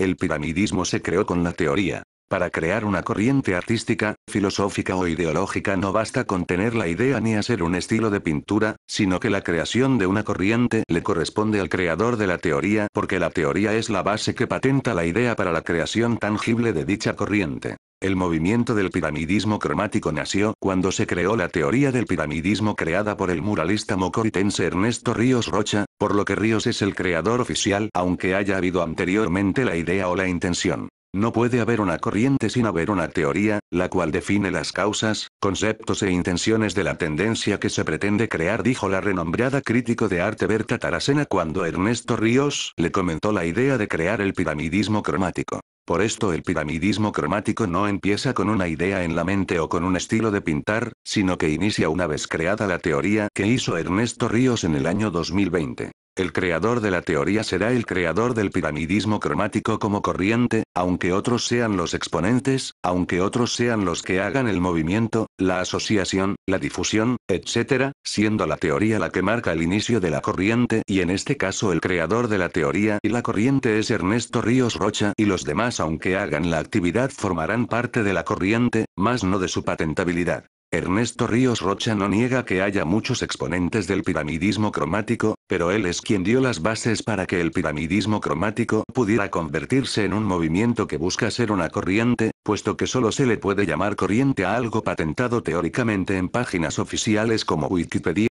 El piramidismo se creó con la teoría. Para crear una corriente artística, filosófica o ideológica no basta con tener la idea ni hacer un estilo de pintura, sino que la creación de una corriente le corresponde al creador de la teoría porque la teoría es la base que patenta la idea para la creación tangible de dicha corriente. El movimiento del piramidismo cromático nació cuando se creó la teoría del piramidismo creada por el muralista mocoritense Ernesto Ríos Rocha, por lo que Ríos es el creador oficial aunque haya habido anteriormente la idea o la intención. No puede haber una corriente sin haber una teoría, la cual define las causas, conceptos e intenciones de la tendencia que se pretende crear, dijo la renombrada crítico de arte Berta Tarasena cuando Ernesto Ríos le comentó la idea de crear el piramidismo cromático. Por esto el piramidismo cromático no empieza con una idea en la mente o con un estilo de pintar, sino que inicia una vez creada la teoría que hizo Ernesto Ríos en el año 2020. El creador de la teoría será el creador del piramidismo cromático como corriente, aunque otros sean los exponentes, aunque otros sean los que hagan el movimiento, la asociación, la difusión, etc., siendo la teoría la que marca el inicio de la corriente y en este caso el creador de la teoría y la corriente es Ernesto Ríos Rocha y los demás aunque hagan la actividad formarán parte de la corriente, más no de su patentabilidad. Ernesto Ríos Rocha no niega que haya muchos exponentes del piramidismo cromático, pero él es quien dio las bases para que el piramidismo cromático pudiera convertirse en un movimiento que busca ser una corriente, puesto que solo se le puede llamar corriente a algo patentado teóricamente en páginas oficiales como Wikipedia,